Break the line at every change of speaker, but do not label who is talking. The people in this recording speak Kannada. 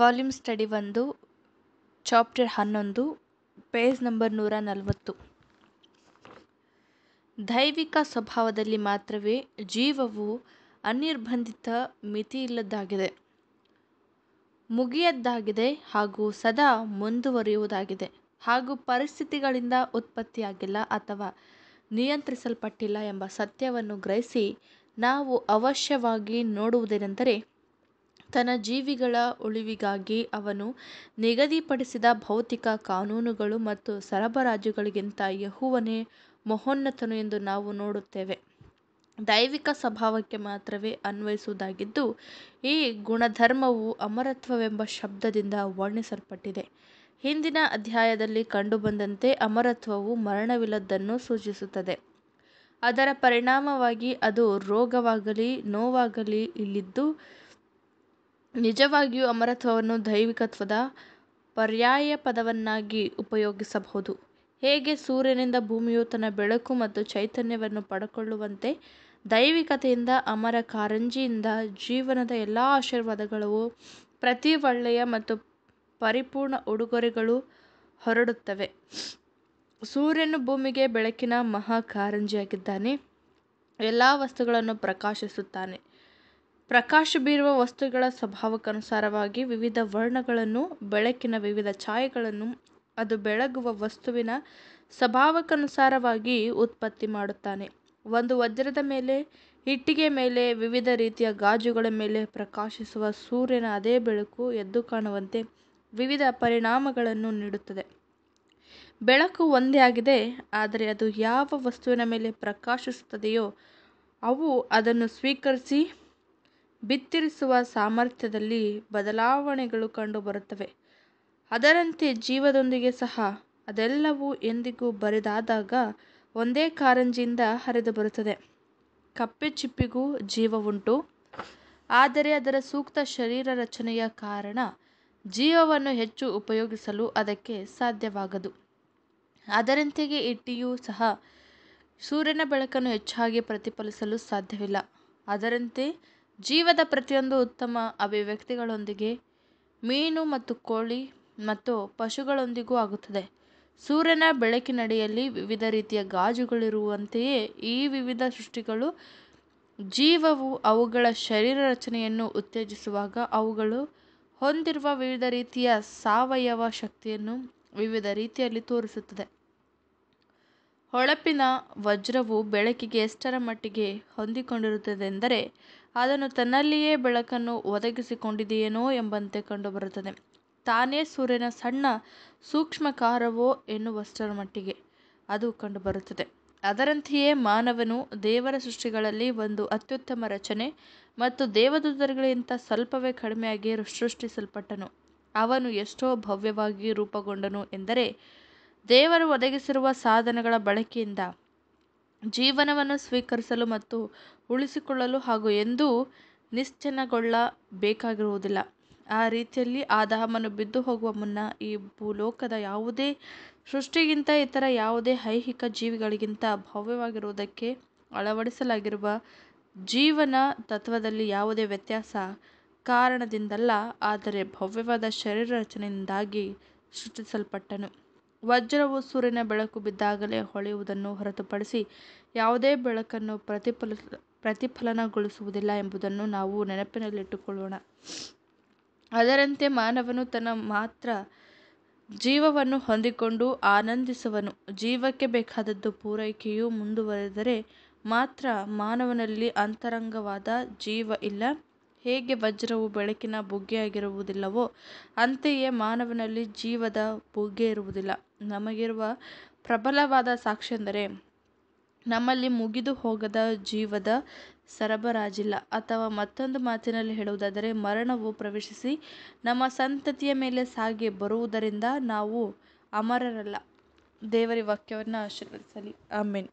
ವಾಲ್ಯೂಮ್ ಸ್ಟಡಿ ಒಂದು ಚಾಪ್ಟರ್ ಹನ್ನೊಂದು ಪೇಜ್ ನಂಬರ್ ನೂರ ನಲವತ್ತು ದೈವಿಕ ಸ್ವಭಾವದಲ್ಲಿ ಮಾತ್ರವೇ ಜೀವವು ಅನಿರ್ಬಂಧಿತ ಮಿತಿಯಿಲ್ಲದ್ದಾಗಿದೆ ಮುಗಿಯದ್ದಾಗಿದೆ ಹಾಗೂ ಸದಾ ಮುಂದುವರಿಯುವುದಾಗಿದೆ ಹಾಗೂ ಪರಿಸ್ಥಿತಿಗಳಿಂದ ಉತ್ಪತ್ತಿಯಾಗಿಲ್ಲ ಅಥವಾ ನಿಯಂತ್ರಿಸಲ್ಪಟ್ಟಿಲ್ಲ ಎಂಬ ಸತ್ಯವನ್ನು ಗ್ರಹಿಸಿ ನಾವು ಅವಶ್ಯವಾಗಿ ನೋಡುವುದೇನೆಂದರೆ ತನ್ನ ಜೀವಿಗಳ ಉಳಿವಿಗಾಗಿ ಅವನು ನಿಗದಿಪಡಿಸಿದ ಭೌತಿಕ ಕಾನೂನುಗಳು ಮತ್ತು ಸರಬರಾಜುಗಳಿಗಿಂತ ಯಹುವನೇ ಮಹೋನ್ನತನು ಎಂದು ನಾವು ನೋಡುತ್ತೇವೆ. ದೈವಿಕ ಸ್ವಭಾವಕ್ಕೆ ಮಾತ್ರವೇ ಅನ್ವಯಿಸುವುದಾಗಿದ್ದು, ಈ ಗುಣಧರ್ಮವು ಅಮರತ್ವವೆಂಬ ಶಬ್ದದಿಂದ ವರ್ಣಿಸಲ್ಪಟ್ಟಿದೆ. ಹಿಂದಿನ ಅಧ್ಯಾಯದಲ್ಲಿ ಕಂಡುಬಂದಂತೆ ಅಮರತ್ವವು ಮರಣವಿಲ್ಲದನ್ನು ಸೂಚಿಸುತ್ತದೆ. ಅದರ ಪರಿಣಾಮವಾಗಿ ಅದು ರೋಗವಾಗಲಿ ನೋವಾಗಲಿ ಇಲ್ಲಿದ್ದು ನಿಜವಾಗಿಯೂ ಅಮರತ್ವವನ್ನು ದೈವಿಕತ್ವದ ಪರ್ಯಾಯ ಪದವನ್ನಾಗಿ ಉಪಯೋಗಿಸಬಹುದು. ಹೇಗೆ ಸೂರ್ಯನಿಂದ ಭೂಮಿಯು ತನ್ನ ಬೆಳಕು ಮತ್ತು ಚೈತನ್ಯವನ್ನು ಪಡ್ಕೊಳ್ಳುವಂತೆ ದೈವಿಕತೆಯಿಂದ ಅಮರ ಕಾರಂಜಿಯಿಂದ ಜೀವನದ ಎಲ್ಲ ಆಶೀರ್ವಾದಗಳು, ಪ್ರತಿ ಒಳ್ಳೆಯ ಮತ್ತು ಪರಿಪೂರ್ಣ ಉಡುಗೊರೆಗಳು ಹೊರಡುತ್ತವೆ. ಸೂರ್ಯನು ಭೂಮಿಗೆ ಬೆಳಕಿನ ಮಹಾ ಕಾರಂಜಿಯಾಗಿದ್ದಾನೆ, ಎಲ್ಲ ವಸ್ತುಗಳನ್ನು ಪ್ರಕಾಶಿಸುತ್ತಾನೆ. ಪ್ರಕಾಶ ಬೀರುವ ವಸ್ತುಗಳ ಸ್ವಭಾವಕ್ಕನುಸಾರವಾಗಿ ವಿವಿಧ ವರ್ಣಗಳನ್ನು ಬೆಳಕಿನ ವಿವಿಧ ಛಾಯೆಗಳನ್ನು ಅದು ಬೆಳಗುವ ವಸ್ತುವಿನ ಸ್ವಭಾವಕ್ಕನುಸಾರವಾಗಿ ಉತ್ಪತ್ತಿ ಮಾಡುತ್ತಾನೆ ಒಂದು ವಜ್ರದ ಮೇಲೆ ಇಟ್ಟಿಗೆ ಮೇಲೆ ವಿವಿಧ ರೀತಿಯ ಗಾಜುಗಳ ಮೇಲೆ ಪ್ರಕಾಶಿಸುವ ಸೂರ್ಯನ ಅದೇ ಬೆಳಕು ಎದ್ದು ಕಾಣುವಂತೆ ವಿವಿಧ ಪರಿಣಾಮಗಳನ್ನು ನೀಡುತ್ತದೆ ಬೆಳಕು ಒಂದೇ ಆಗಿದೆ ಆದರೆ ಅದು ಯಾವ ವಸ್ತುವಿನ ಮೇಲೆ ಪ್ರಕಾಶಿಸುತ್ತದೆಯೋ ಅವು ಅದನ್ನು ಸ್ವೀಕರಿಸಿ ಬಿತ್ತಿರಿಸುವ ಸಾಮರ್ಥ್ಯದಲ್ಲಿ ಬದಲಾವಣೆಗಳು ಕಂಡುಬರುತ್ತವೆ ಅದರಂತೆ ಜೀವದೊಂದಿಗೆ ಸಹ ಅದೆಲ್ಲವೂ ಎಂದಿಗೂ ಬರಿದಾದಾಗ ಒಂದೇ ಕಾರಂಜಿಯಿಂದ ಹರಿದು ಬರುತ್ತದೆ ಕಪ್ಪೆ ಚಿಪ್ಪಿಗೂ ಜೀವ ಉಂಟು ಆದರೆ ಅದರ ಸೂಕ್ತ ಶರೀರ ರಚನೆಯ ಕಾರಣ ಜೀವವನ್ನು ಹೆಚ್ಚು ಉಪಯೋಗಿಸಲು ಅದಕ್ಕೆ ಸಾಧ್ಯವಾಗದು ಅದರಂತೆಯೇ ಇಟ್ಟಿಯೂ ಸಹ ಸೂರ್ಯನ ಬೆಳಕನ್ನು ಹೆಚ್ಚಾಗಿ ಪ್ರತಿಫಲಿಸಲು ಸಾಧ್ಯವಿಲ್ಲ ಅದರಂತೆ ಜೀವದ ಪ್ರತಿಯೊಂದು ಉತ್ತಮ ಅಭಿವ್ಯಕ್ತಿಗಳೊಂದಿಗೆ ಮೀನು ಮತ್ತು ಕೋಳಿ ಮತ್ತು ಪಶುಗಳೊಂದಿಗೂ ಆಗುತ್ತದೆ ಸೂರ್ಯನ ಬೆಳಕಿನಡಿಯಲ್ಲಿ ವಿವಿಧ ರೀತಿಯ ಗಾಜುಗಳಿರುವಂತೆಯೇ ಈ ವಿವಿಧ ಸೃಷ್ಟಿಗಳು ಜೀವವು ಅವುಗಳ ಶರೀರ ರಚನೆಯನ್ನು ಉತ್ತೇಜಿಸುವಾಗ ಅವುಗಳು ಹೊಂದಿರುವ ವಿವಿಧ ರೀತಿಯ ಸಾವಯವ ಶಕ್ತಿಯನ್ನು ವಿವಿಧ ರೀತಿಯಲ್ಲಿ ತೋರಿಸುತ್ತದೆ ಹೊಳಪಿನ ವಜ್ರವು ಬೆಳಕಿಗೆ ಎಷ್ಟರ ಮಟ್ಟಿಗೆ ಹೊಂದಿಕೊಂಡಿರುತ್ತದೆಂದರೆ ಅದನ್ನು ತನ್ನಲ್ಲಿಯೇ ಬೆಳಕನ್ನು ಒದಗಿಸಿಕೊಂಡಿದೆಯೇನೋ ಎಂಬಂತೆ ಕಂಡುಬರುತ್ತದೆ ತಾನೇ ಸೂರ್ಯನ ಸಣ್ಣ ಸೂಕ್ಷ್ಮಕಾರವೋ ಎನ್ನುವಷ್ಟರ ಮಟ್ಟಿಗೆ ಅದು ಕಂಡುಬರುತ್ತದೆ ಅದರಂತೆಯೇ ಮಾನವನು ದೇವರ ಸೃಷ್ಟಿಗಳಲ್ಲಿ ಒಂದು ಅತ್ಯುತ್ತಮ ರಚನೆ ಮತ್ತು ದೇವದೂತರುಗಳಿಗಿಂತ ಸ್ವಲ್ಪವೇ ಕಡಿಮೆಯಾಗಿ ಸೃಷ್ಟಿಸಲ್ಪಟ್ಟನು ಅವನು ಎಷ್ಟೋ ಭವ್ಯವಾಗಿ ರೂಪುಗೊಂಡನು ಎಂದರೆ ದೇವರು ಒದಗಿಸಿರುವ ಸಾಧನಗಳ ಬಳಕೆಯಿಂದ ಜೀವನವನ್ನು ಸ್ವೀಕರಿಸಲು ಮತ್ತು ಉಳಿಸಿಕೊಳ್ಳಲು ಹಾಗೂ ಎಂದೂ ನಿಶ್ಚನಗೊಳ್ಳಬೇಕಾಗಿರುವುದಿಲ್ಲ ಆ ರೀತಿಯಲ್ಲಿ ದಹಮನ್ನು ಬಿದ್ದು ಹೋಗುವ ಮುನ್ನ ಈ ಭೂಲೋಕದ ಯಾವುದೇ ಸೃಷ್ಟಿಗಿಂತ ಇತರ ಯಾವುದೇ ಐಹಿಕ ಜೀವಿಗಳಿಗಿಂತ ಭವ್ಯವಾಗಿರುವುದಕ್ಕೆ ಅಳವಡಿಸಲಾಗಿರುವ ಜೀವನ ತತ್ವದಲ್ಲಿ ಯಾವುದೇ ವ್ಯತ್ಯಾಸ ಕಾರಣದಿಂದಲ್ಲ ಆದರೆ ಭವ್ಯವಾದ ಶರೀರ ರಚನೆಯಿಂದಾಗಿ ಸೃಷ್ಟಿಸಲ್ಪಟ್ಟನು ವಜ್ರವು ಸೂರ್ಯನ ಬೆಳಕು ಬಿದ್ದಾಗಲೇ ಹೊಳೆಯುವುದನ್ನು ಹೊರತುಪಡಿಸಿ ಯಾವುದೇ ಬೆಳಕನ್ನು ಪ್ರತಿಫಲ ಪ್ರತಿಫಲನಗೊಳಿಸುವುದಿಲ್ಲ ಎಂಬುದನ್ನು ನಾವು ನೆನಪಿನಲ್ಲಿಟ್ಟುಕೊಳ್ಳೋಣ ಅದರಂತೆ ಮಾನವನು ತನ್ನ ಮಾತ್ರ ಜೀವವನ್ನು ಹೊಂದಿಕೊಂಡು ಆನಂದಿಸುವನು ಜೀವಕ್ಕೆ ಬೇಕಾದದ್ದು ಪೂರೈಕೆಯು ಮುಂದುವರೆದರೆ ಮಾತ್ರ ಮಾನವನಲ್ಲಿ ಅಂತರಂಗವಾದ ಜೀವ ಇಲ್ಲ ಹೇಗೆ ವಜ್ರವು ಬೆಳಕಿನ ಬುಗ್ಗೆಯಾಗಿರುವುದಿಲ್ಲವೋ ಅಂತೆಯೇ ಮಾನವನಲ್ಲಿ ಜೀವದ ಬುಗ್ಗೆ ಇರುವುದಿಲ್ಲ ನಮಗಿರುವ ಪ್ರಬಲವಾದ ಸಾಕ್ಷ್ಯಂದರೆ ನಮ್ಮಲ್ಲಿ ಮುಗಿದು ಹೋಗದ ಜೀವದ ಸರಬರಾಜಿಲ್ಲ ಅಥವಾ ಮತ್ತೊಂದು ಮಾತಿನಲ್ಲಿ ಹೇಳುವುದಾದರೆ ಮರಣವು ಪ್ರವೇಶಿಸಿ ನಮ್ಮ ಸಂತತಿಯ ಮೇಲೆ ಸಾಗಿ ಬರುವುದರಿಂದ ನಾವು ಅಮರರಲ್ಲ ದೇವರ ವಾಕ್ಯವನ್ನು ಆಶೀರ್ವದಿಸಲಿ ಆಮೇನ್